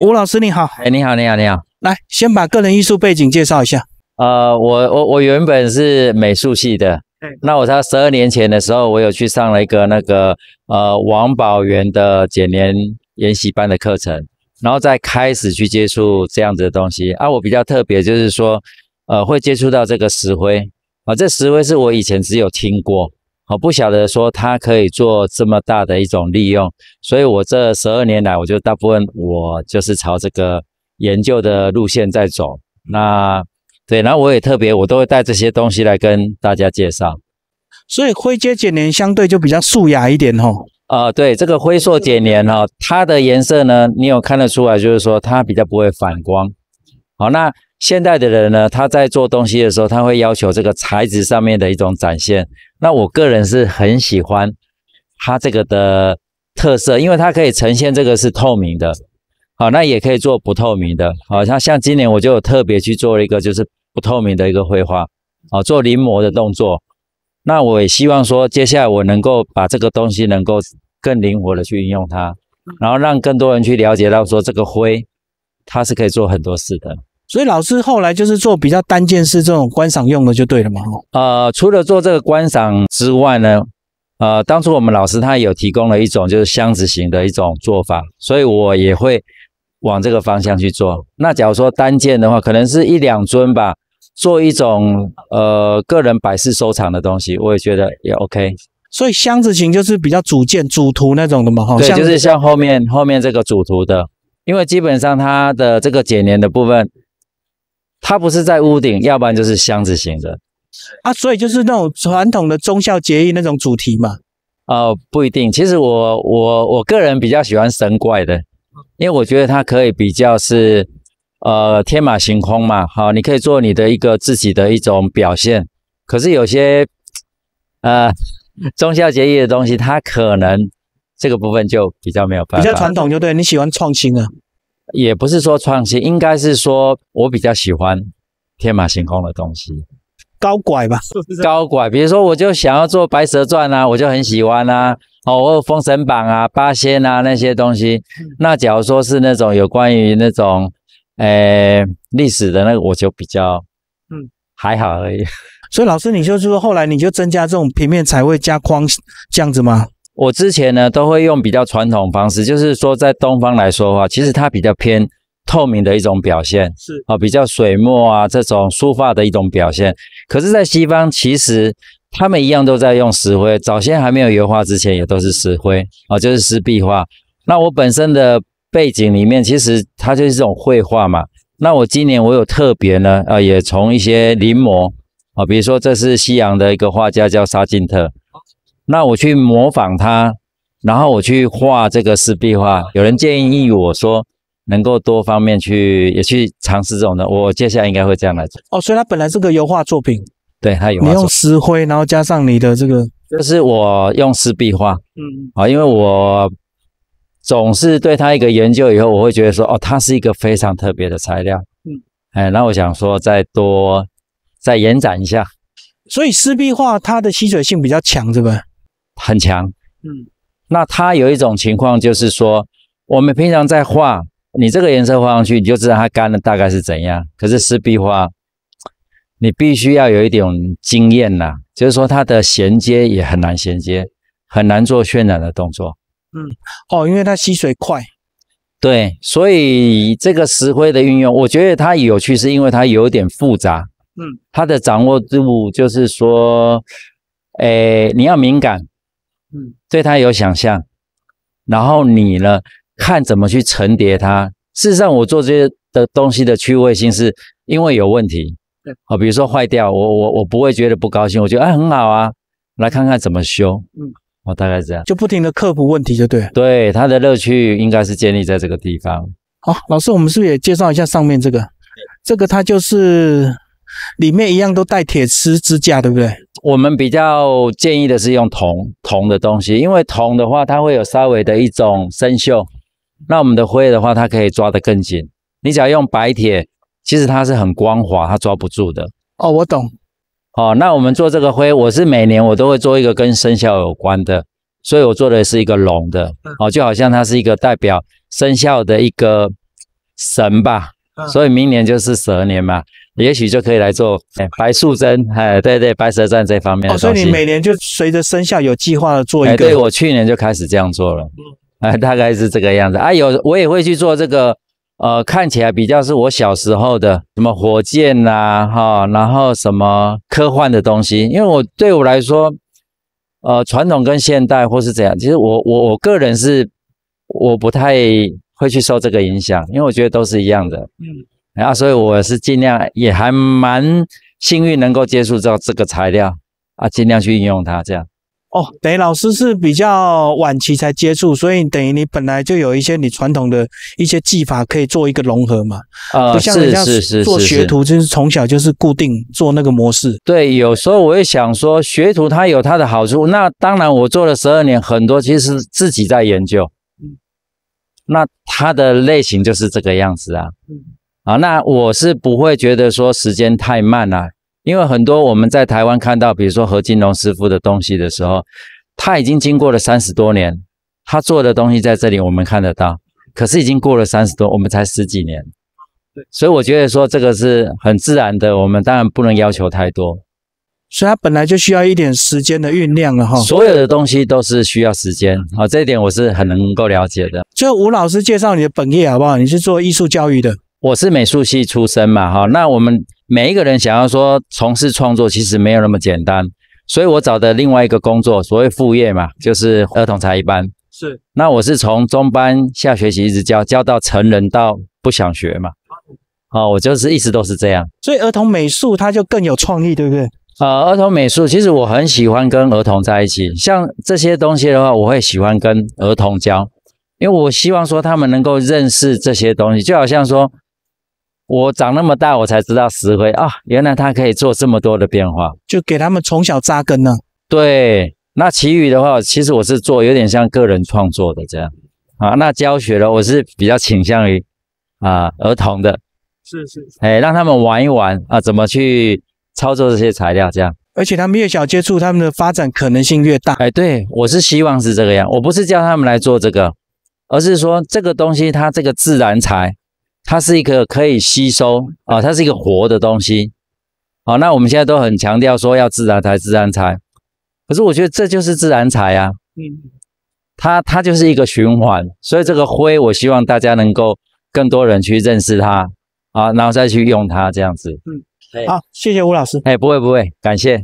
吴老师，你好。哎，你好，你好，你好。来，先把个人艺术背景介绍一下。呃，我我我原本是美术系的。那我在十二年前的时候，我有去上了一个那个呃王宝元的简年研习班的课程，然后再开始去接触这样子的东西啊。我比较特别，就是说，呃，会接触到这个石灰啊。这石灰是我以前只有听过。我不晓得说它可以做这么大的一种利用，所以我这十二年来，我就大部分我就是朝这个研究的路线在走。那对，然后我也特别，我都会带这些东西来跟大家介绍。所以灰阶点莲相对就比较素雅一点哦。啊，对，这个灰硕剪年哈，它的颜色呢，你有看得出来，就是说它比较不会反光。好，那。现代的人呢，他在做东西的时候，他会要求这个材质上面的一种展现。那我个人是很喜欢他这个的特色，因为它可以呈现这个是透明的，好，那也可以做不透明的。好，像像今年我就有特别去做了一个就是不透明的一个绘画，好，做临摹的动作。那我也希望说，接下来我能够把这个东西能够更灵活的去运用它，然后让更多人去了解到说这个灰它是可以做很多事的。所以老师后来就是做比较单件式这种观赏用的就对了嘛。呃，除了做这个观赏之外呢，呃，当初我们老师他有提供了一种就是箱子型的一种做法，所以我也会往这个方向去做。那假如说单件的话，可能是一两尊吧，做一种呃个人百饰收藏的东西，我也觉得也 OK。所以箱子型就是比较主件主图那种的嘛。对，就是像后面后面这个主图的，因为基本上它的这个剪连的部分。它不是在屋顶，要不然就是箱子型的啊，所以就是那种传统的忠孝节义那种主题嘛。哦，不一定，其实我我我个人比较喜欢神怪的，因为我觉得它可以比较是呃天马行空嘛，好，你可以做你的一个自己的一种表现。可是有些呃忠孝节义的东西，它可能这个部分就比较没有办法，比较传统就对你喜欢创新啊。也不是说创新，应该是说我比较喜欢天马行空的东西，高拐吧，是不是？高拐，比如说我就想要做《白蛇传》啊，我就很喜欢啊。哦，我有《封神榜》啊，《八仙》啊那些东西。那假如说是那种有关于那种，呃，历史的那个，我就比较，嗯，还好而已。所以老师，你就是说后来你就增加这种平面彩绘加框这样子吗？我之前呢都会用比较传统方式，就是说在东方来说的话，其实它比较偏透明的一种表现，是啊，比较水墨啊这种书法的一种表现。可是，在西方，其实他们一样都在用石灰。早先还没有油画之前，也都是石灰啊，就是湿壁画。那我本身的背景里面，其实它就是这种绘画嘛。那我今年我有特别呢，呃，也从一些临摹啊，比如说这是西洋的一个画家叫沙金特。那我去模仿他，然后我去画这个湿壁画。有人建议我说，能够多方面去也去尝试这种的，我接下来应该会这样来做。哦，所以它本来是个油画作品，对，它油画。你用石灰，然后加上你的这个，就是我用湿壁画。嗯，啊，因为我总是对它一个研究以后，我会觉得说，哦，它是一个非常特别的材料。嗯，哎，那我想说再多再延展一下。所以湿壁画它的吸水性比较强，对吧？很强，嗯，那它有一种情况就是说，我们平常在画，你这个颜色画上去，你就知道它干了大概是怎样。可是湿壁画，你必须要有一点经验呐，就是说它的衔接也很难衔接，很难做渲染的动作。嗯，哦，因为它吸水快。对，所以这个石灰的运用，我觉得它有趣，是因为它有点复杂。嗯，它的掌握度就是说，诶，你要敏感。嗯，对他有想象，然后你呢，看怎么去层叠它。事实上，我做这些的东西的趣味性是，因为有问题，对，好，比如说坏掉，我我我不会觉得不高兴，我觉得哎很好啊，来看看怎么修，嗯，我大概这样，就不停的克服问题，就对。对，它的乐趣应该是建立在这个地方。好，老师，我们是不是也介绍一下上面这个？这个它就是。里面一样都带铁丝支架，对不对？我们比较建议的是用铜，铜的东西，因为铜的话它会有稍微的一种生锈。那我们的灰的话，它可以抓得更紧。你只要用白铁，其实它是很光滑，它抓不住的。哦，我懂。哦，那我们做这个灰，我是每年我都会做一个跟生肖有关的，所以我做的是一个龙的。哦，就好像它是一个代表生肖的一个神吧。所以明年就是蛇年嘛。也许就可以来做白素贞，哎，对对，白蛇传这方面。哦，所以你每年就随着生肖有计划的做一个。对，我去年就开始这样做了。嗯。大概是这个样子。哎，有我也会去做这个，呃，看起来比较是我小时候的什么火箭呐，哈，然后什么科幻的东西。因为我对我来说，呃，传统跟现代或是怎样，其实我我我个人是我不太会去受这个影响，因为我觉得都是一样的。嗯。然后，所以我是尽量也还蛮幸运，能够接触到这个材料啊，尽量去运用它这样。哦，等于老师是比较晚期才接触，所以等于你本来就有一些你传统的一些技法可以做一个融合嘛。啊，是是是是。做学徒就是从小就是固定做那个模式。对，有时候我也想说，学徒他有他的好处。那当然，我做了十二年，很多其实自己在研究。嗯。那他的类型就是这个样子啊。嗯。啊，那我是不会觉得说时间太慢了，因为很多我们在台湾看到，比如说何金龙师傅的东西的时候，他已经经过了三十多年，他做的东西在这里我们看得到，可是已经过了三十多，我们才十几年，所以我觉得说这个是很自然的，我们当然不能要求太多，所以它本来就需要一点时间的酝酿了哈，所有的东西都是需要时间，好，这一点我是很能够了解的。就吴老师介绍你的本业好不好？你是做艺术教育的。我是美术系出身嘛，哈，那我们每一个人想要说从事创作，其实没有那么简单，所以我找的另外一个工作，所谓副业嘛，就是儿童才艺班。是，那我是从中班下学期一直教，教到成人到不想学嘛，哦，我就是一直都是这样。所以儿童美术它就更有创意，对不对？呃，儿童美术其实我很喜欢跟儿童在一起，像这些东西的话，我会喜欢跟儿童教，因为我希望说他们能够认识这些东西，就好像说。我长那么大，我才知道石灰啊，原来它可以做这么多的变化，就给他们从小扎根呢。对，那其余的话，其实我是做有点像个人创作的这样啊。那教学的，我是比较倾向于啊儿童的，是是，哎，让他们玩一玩啊，怎么去操作这些材料这样。而且他们越小接触，他们的发展可能性越大。哎，对我是希望是这个样，我不是叫他们来做这个，而是说这个东西它这个自然材。它是一个可以吸收啊，它是一个活的东西啊。那我们现在都很强调说要自然财，自然财。可是我觉得这就是自然财啊。嗯，它它就是一个循环，所以这个灰，我希望大家能够更多人去认识它啊，然后再去用它这样子。嗯，好，谢谢吴老师。哎，不会不会，感谢。